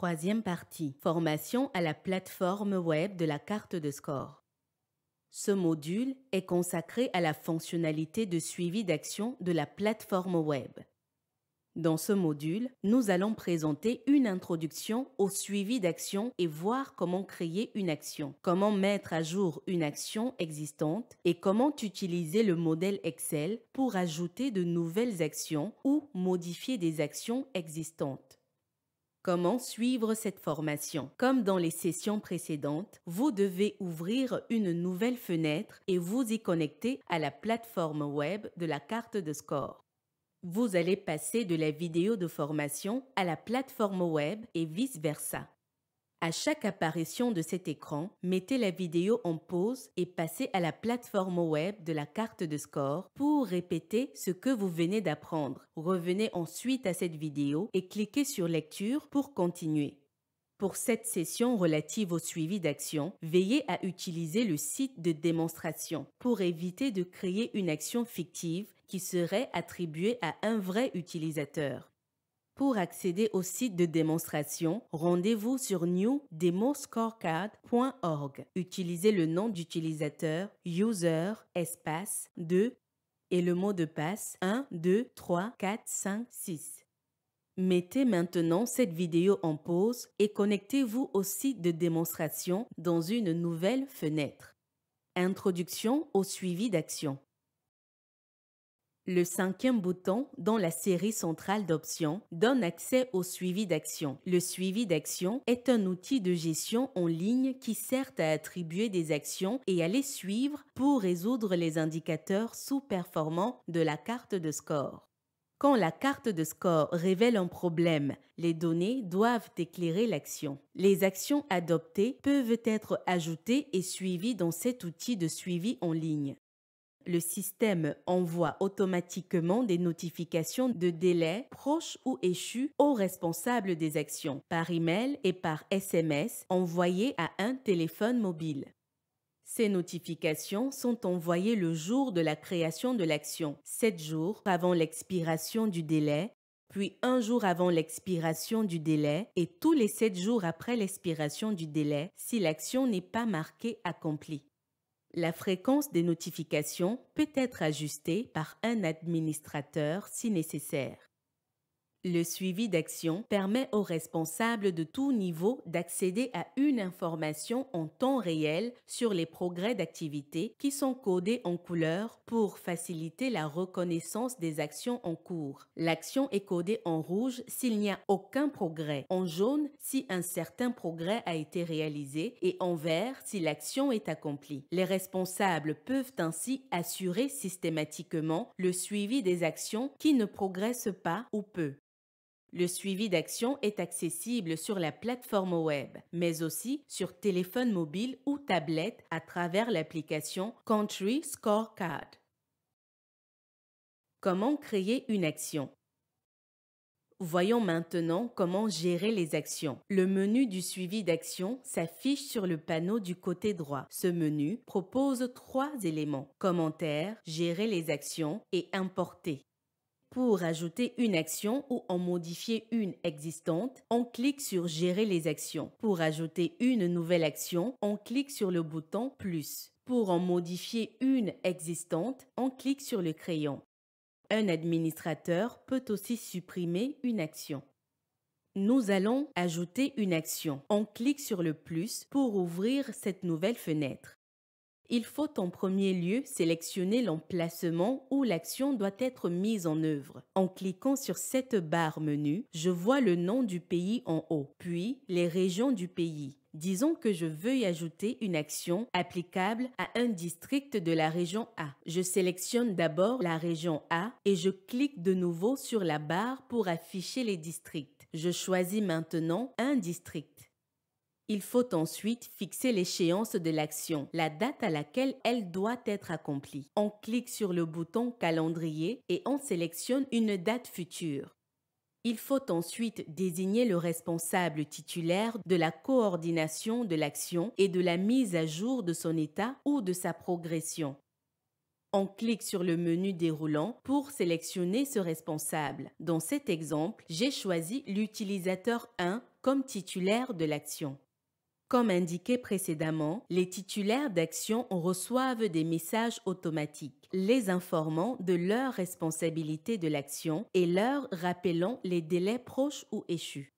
troisième partie, formation à la plateforme web de la carte de score. Ce module est consacré à la fonctionnalité de suivi d'action de la plateforme web. Dans ce module, nous allons présenter une introduction au suivi d'action et voir comment créer une action, comment mettre à jour une action existante et comment utiliser le modèle Excel pour ajouter de nouvelles actions ou modifier des actions existantes. Comment suivre cette formation Comme dans les sessions précédentes, vous devez ouvrir une nouvelle fenêtre et vous y connecter à la plateforme web de la carte de score. Vous allez passer de la vidéo de formation à la plateforme web et vice-versa. À chaque apparition de cet écran, mettez la vidéo en pause et passez à la plateforme web de la carte de score pour répéter ce que vous venez d'apprendre. Revenez ensuite à cette vidéo et cliquez sur lecture pour continuer. Pour cette session relative au suivi d'action, veillez à utiliser le site de démonstration pour éviter de créer une action fictive qui serait attribuée à un vrai utilisateur. Pour accéder au site de démonstration, rendez-vous sur newdemoscorecard.org. Utilisez le nom d'utilisateur user espace 2 et le mot de passe 1, 2, 3, 4, 5, 6. Mettez maintenant cette vidéo en pause et connectez-vous au site de démonstration dans une nouvelle fenêtre. Introduction au suivi d'action. Le cinquième bouton dans la série centrale d'options donne accès au suivi d'action. Le suivi d'action est un outil de gestion en ligne qui sert à attribuer des actions et à les suivre pour résoudre les indicateurs sous-performants de la carte de score. Quand la carte de score révèle un problème, les données doivent éclairer l'action. Les actions adoptées peuvent être ajoutées et suivies dans cet outil de suivi en ligne. Le système envoie automatiquement des notifications de délai proches ou échus aux responsables des actions par email et par SMS envoyés à un téléphone mobile. Ces notifications sont envoyées le jour de la création de l'action, 7 jours avant l'expiration du délai, puis un jour avant l'expiration du délai et tous les 7 jours après l'expiration du délai si l'action n'est pas marquée accomplie. La fréquence des notifications peut être ajustée par un administrateur si nécessaire. Le suivi d'action permet aux responsables de tout niveau d'accéder à une information en temps réel sur les progrès d'activité qui sont codés en couleur pour faciliter la reconnaissance des actions en cours. L'action est codée en rouge s'il n'y a aucun progrès, en jaune si un certain progrès a été réalisé et en vert si l'action est accomplie. Les responsables peuvent ainsi assurer systématiquement le suivi des actions qui ne progressent pas ou peu. Le suivi d'action est accessible sur la plateforme web, mais aussi sur téléphone mobile ou tablette à travers l'application Country Scorecard. Comment créer une action Voyons maintenant comment gérer les actions. Le menu du suivi d'action s'affiche sur le panneau du côté droit. Ce menu propose trois éléments. Commentaire, gérer les actions et importer. Pour ajouter une action ou en modifier une existante, on clique sur Gérer les actions. Pour ajouter une nouvelle action, on clique sur le bouton Plus. Pour en modifier une existante, on clique sur le crayon. Un administrateur peut aussi supprimer une action. Nous allons ajouter une action. On clique sur le plus pour ouvrir cette nouvelle fenêtre il faut en premier lieu sélectionner l'emplacement où l'action doit être mise en œuvre. En cliquant sur cette barre menu, je vois le nom du pays en haut, puis les régions du pays. Disons que je veux y ajouter une action applicable à un district de la région A. Je sélectionne d'abord la région A et je clique de nouveau sur la barre pour afficher les districts. Je choisis maintenant un district. Il faut ensuite fixer l'échéance de l'action, la date à laquelle elle doit être accomplie. On clique sur le bouton Calendrier et on sélectionne une date future. Il faut ensuite désigner le responsable titulaire de la coordination de l'action et de la mise à jour de son état ou de sa progression. On clique sur le menu déroulant pour sélectionner ce responsable. Dans cet exemple, j'ai choisi l'utilisateur 1 comme titulaire de l'action. Comme indiqué précédemment, les titulaires d'actions reçoivent des messages automatiques les informant de leur responsabilité de l'action et leur rappelant les délais proches ou échus.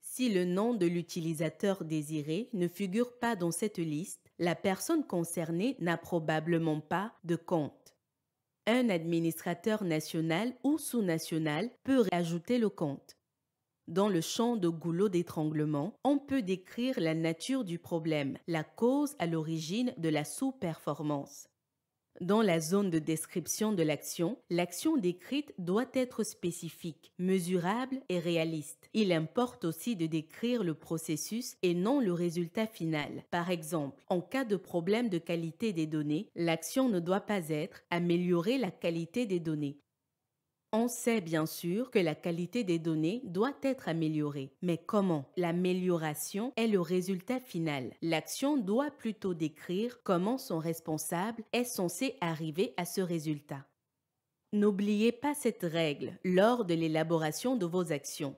Si le nom de l'utilisateur désiré ne figure pas dans cette liste, la personne concernée n'a probablement pas de compte. Un administrateur national ou sous-national peut ajouter le compte. Dans le champ de goulot d'étranglement, on peut décrire la nature du problème, la cause à l'origine de la sous-performance. Dans la zone de description de l'action, l'action décrite doit être spécifique, mesurable et réaliste. Il importe aussi de décrire le processus et non le résultat final. Par exemple, en cas de problème de qualité des données, l'action ne doit pas être améliorer la qualité des données, on sait bien sûr que la qualité des données doit être améliorée, mais comment L'amélioration est le résultat final. L'action doit plutôt décrire comment son responsable est censé arriver à ce résultat. N'oubliez pas cette règle lors de l'élaboration de vos actions.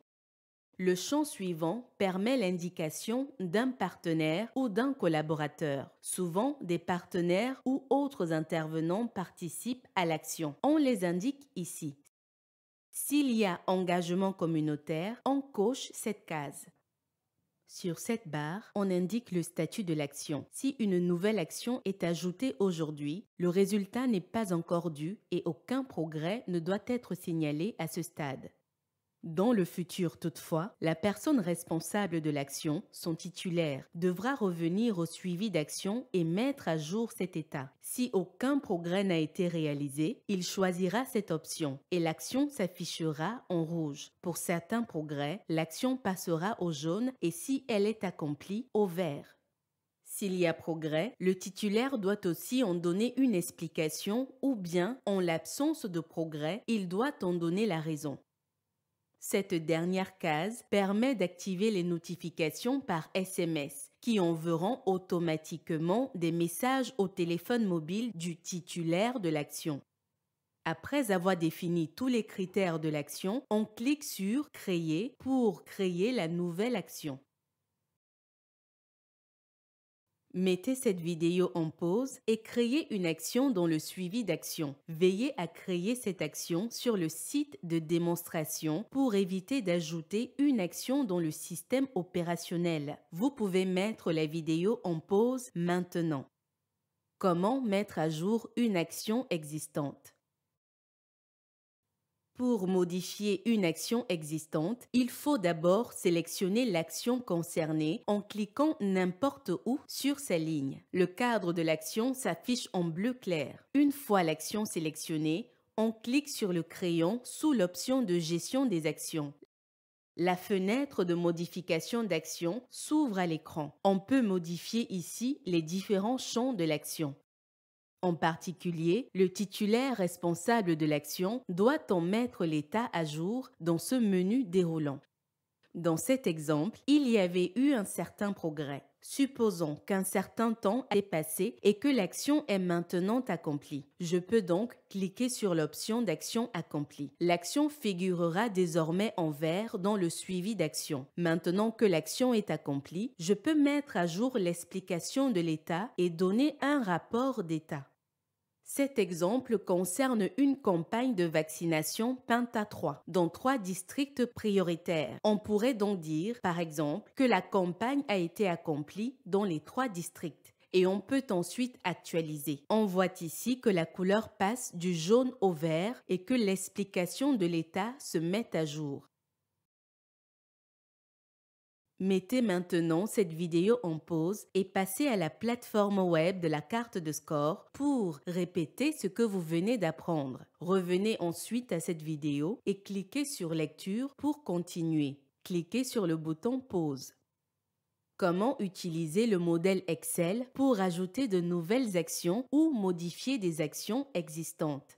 Le champ suivant permet l'indication d'un partenaire ou d'un collaborateur. Souvent, des partenaires ou autres intervenants participent à l'action. On les indique ici. S'il y a engagement communautaire, on coche cette case. Sur cette barre, on indique le statut de l'action. Si une nouvelle action est ajoutée aujourd'hui, le résultat n'est pas encore dû et aucun progrès ne doit être signalé à ce stade. Dans le futur toutefois, la personne responsable de l'action, son titulaire, devra revenir au suivi d'action et mettre à jour cet état. Si aucun progrès n'a été réalisé, il choisira cette option et l'action s'affichera en rouge. Pour certains progrès, l'action passera au jaune et si elle est accomplie, au vert. S'il y a progrès, le titulaire doit aussi en donner une explication ou bien, en l'absence de progrès, il doit en donner la raison. Cette dernière case permet d'activer les notifications par SMS qui enverront automatiquement des messages au téléphone mobile du titulaire de l'action. Après avoir défini tous les critères de l'action, on clique sur Créer pour créer la nouvelle action. Mettez cette vidéo en pause et créez une action dans le suivi d'action. Veillez à créer cette action sur le site de démonstration pour éviter d'ajouter une action dans le système opérationnel. Vous pouvez mettre la vidéo en pause maintenant. Comment mettre à jour une action existante pour modifier une action existante, il faut d'abord sélectionner l'action concernée en cliquant n'importe où sur sa ligne. Le cadre de l'action s'affiche en bleu clair. Une fois l'action sélectionnée, on clique sur le crayon sous l'option de gestion des actions. La fenêtre de modification d'action s'ouvre à l'écran. On peut modifier ici les différents champs de l'action. En particulier, le titulaire responsable de l'action doit en mettre l'état à jour dans ce menu déroulant. Dans cet exemple, il y avait eu un certain progrès. Supposons qu'un certain temps est passé et que l'action est maintenant accomplie. Je peux donc cliquer sur l'option d'action accomplie. L'action figurera désormais en vert dans le suivi d'action. Maintenant que l'action est accomplie, je peux mettre à jour l'explication de l'état et donner un rapport d'état. Cet exemple concerne une campagne de vaccination peinte à trois, dans trois districts prioritaires. On pourrait donc dire, par exemple, que la campagne a été accomplie dans les trois districts et on peut ensuite actualiser. On voit ici que la couleur passe du jaune au vert et que l'explication de l'état se met à jour. Mettez maintenant cette vidéo en pause et passez à la plateforme web de la carte de score pour répéter ce que vous venez d'apprendre. Revenez ensuite à cette vidéo et cliquez sur Lecture pour continuer. Cliquez sur le bouton Pause. Comment utiliser le modèle Excel pour ajouter de nouvelles actions ou modifier des actions existantes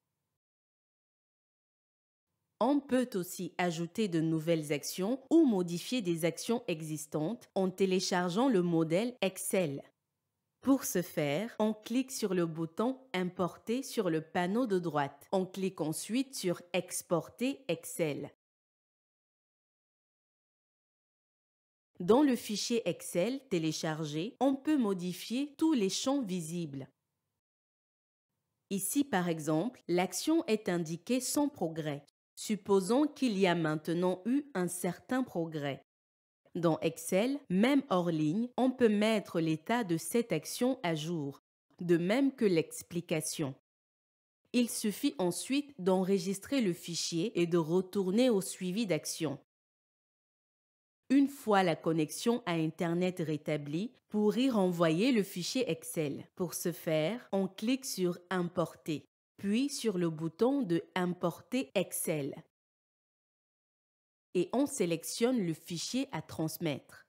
on peut aussi ajouter de nouvelles actions ou modifier des actions existantes en téléchargeant le modèle Excel. Pour ce faire, on clique sur le bouton Importer sur le panneau de droite. On clique ensuite sur Exporter Excel. Dans le fichier Excel téléchargé, on peut modifier tous les champs visibles. Ici, par exemple, l'action est indiquée sans progrès. Supposons qu'il y a maintenant eu un certain progrès. Dans Excel, même hors ligne, on peut mettre l'état de cette action à jour, de même que l'explication. Il suffit ensuite d'enregistrer le fichier et de retourner au suivi d'action. Une fois la connexion à Internet rétablie, pour y renvoyer le fichier Excel. Pour ce faire, on clique sur Importer puis sur le bouton de Importer Excel. Et on sélectionne le fichier à transmettre.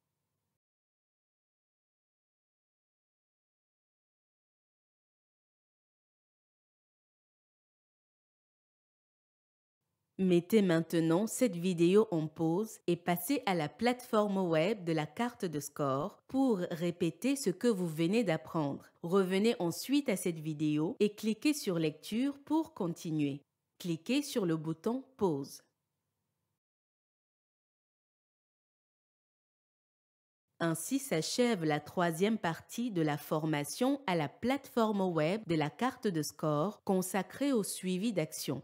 Mettez maintenant cette vidéo en pause et passez à la plateforme web de la carte de score pour répéter ce que vous venez d'apprendre. Revenez ensuite à cette vidéo et cliquez sur Lecture pour continuer. Cliquez sur le bouton Pause. Ainsi s'achève la troisième partie de la formation à la plateforme web de la carte de score consacrée au suivi d'action.